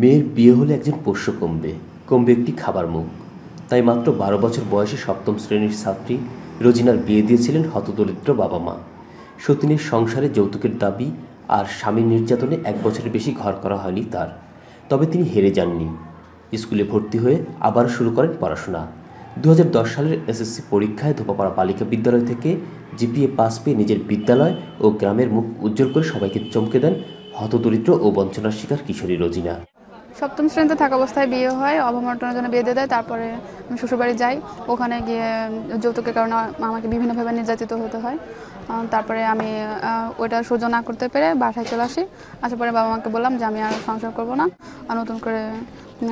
মেয়ের বিয়ে হলে একজন পোষ্য কমবে কমবে একটি খাবার মুখ তাই মাত্র বারো বছর বয়সে সপ্তম শ্রেণীর ছাত্রী রোজিনার বিয়ে দিয়েছিলেন হতদরিদ্র বাবা মা সতীনের সংসারে যৌতুকের দাবি আর স্বামী নির্যাতনে এক বছরের বেশি ঘর করা হয়নি তার তবে তিনি হেরে যাননি স্কুলে ভর্তি হয়ে আবার শুরু করেন পড়াশোনা দু সালের এসএসসি পরীক্ষায় ধোপাপাড়া বালিকা বিদ্যালয় থেকে জিপিএ পাস পেয়ে নিজের বিদ্যালয় ও গ্রামের মুখ উজ্জ্বল করে সবাইকে চমকে দেন হতদরিদ্র ও বঞ্চনার শিকার কিশোরী রোজিনা সপ্তম শ্রেণীতে থাকা অবস্থায় বিয়ে হয় অবমর্টনের জন্য বিয়ে দিয়ে দেয় তারপরে আমি শ্বশুরবাড়ি যাই ওখানে গিয়ে যৌতুকের কারণে আমাকে বিভিন্নভাবে নির্যাতিত হতে হয় তারপরে আমি ওইটা সহ্য না করতে পেরে বাসায় চলে আসি আসার পরে বাবা মাকে বললাম যে আমি আর সংসার করবো না আর নতুন করে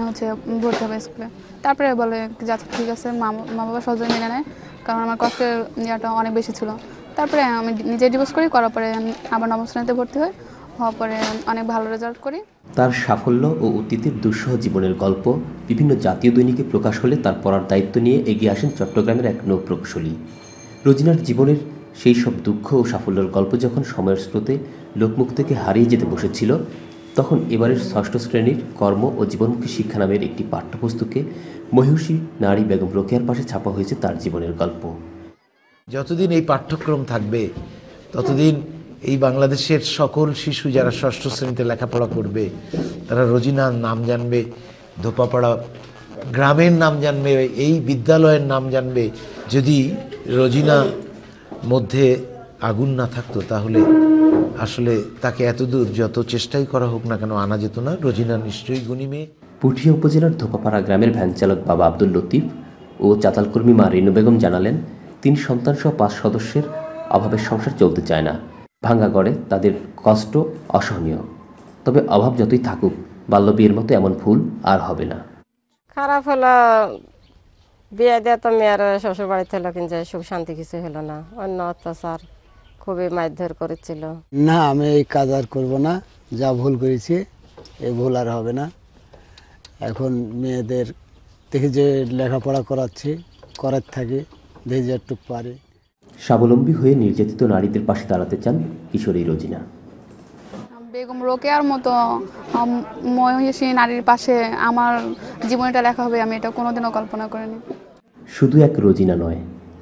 হচ্ছে ভর্তি হবে স্কুলে তারপরে বলে যে আচ্ছা ঠিক আছে মা বাবা সহজে মেনে নেয় কারণ আমার কষ্টের ইয়েটা অনেক বেশি ছিল তারপরে আমি নিজে ডিভোর্স করি করার পরে আবার নবম শ্রেণীতে ভর্তি হই হওয়ার পরে অনেক ভালো রেজাল্ট করি তার সাফল্য ও অতীতের দুঃসহ জীবনের গল্প বিভিন্ন জাতীয় দৈনিকে প্রকাশ হলে তার পড়ার দায়িত্ব নিয়ে এগিয়ে আসেন চট্টগ্রামের এক নৌপ্রকৌশলী রোজিনার জীবনের সেই সব দুঃখ ও সাফল্যের গল্প যখন সময়ের স্রোতে লোকমুখ থেকে হারিয়ে যেতে বসেছিল তখন এবারের ষষ্ঠ শ্রেণীর কর্ম ও জীবনমুখী শিক্ষা নামের একটি পাঠ্যপুস্তকে মহিষী নারী বেগম রোকেয়ার পাশে ছাপা হয়েছে তার জীবনের গল্প যতদিন এই পাঠ্যক্রম থাকবে ততদিন এই বাংলাদেশের সকল শিশু যারা ষষ্ঠ শ্রেণীতে লেখাপড়া করবে তারা রোজিনার নাম জানবে ধোপাপাড়া গ্রামের নাম জানবে এই বিদ্যালয়ের নাম জানবে যদি রোজিনা মধ্যে আগুন না থাকতো তাহলে আসলে তাকে এতদূর যত চেষ্টাই করা হোক না কেন আনা যেত না রোজিনা নিশ্চয়ই গুণী মেয়ে পুঠিয়া উপজেলার ধোপাপাড়া গ্রামের ভ্যান চালক বাবা আব্দুল লতিফ ও চাতালকর্মী মা রেনু বেগম জানালেন তিন সন্তানসহ পাঁচ সদস্যের অভাবের সংসার চলতে চায় না ভাঙ্গা করে তাদের কষ্ট অসহনীয় তবে অভাব যতই থাকুক বাল্যবিয়ের মতো এমন ভুল আর হবে না খারাপ হলো বিয়ে দেওয়া তো মেয়ের শ্বশুর বাড়িতে হলো কিন্তু সুখ শান্তি কিছু হলো না অন্য অত্যাচার খুবই মারধর করেছিল না আমি এই কাজ আর করবো না যা ভুল করেছি এই ভুল আর হবে না এখন মেয়েদের দেখে যে লেখাপড়া করাচ্ছি করার থাকে দেখে যে একটু পারে স্বাবলম্বী হয়ে নির্যাতিত নারীদের পাশে দাঁড়াতে চান কিশোরী রোজিনা বেগম রোকেয়ার মতো মহিষী নারীর পাশে আমার জীবনটা লেখা হবে আমি এটা কোনোদিনও কল্পনা করিনি শুধু এক রোজিনা নয়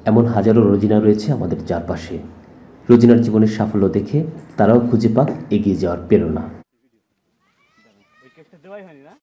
এমন হাজারো রোজিনা রয়েছে আমাদের চারপাশে রোজিনার জীবনের সাফল্য দেখে তারাও খুঁজে পাক এগিয়ে যাওয়ার প্রেরণা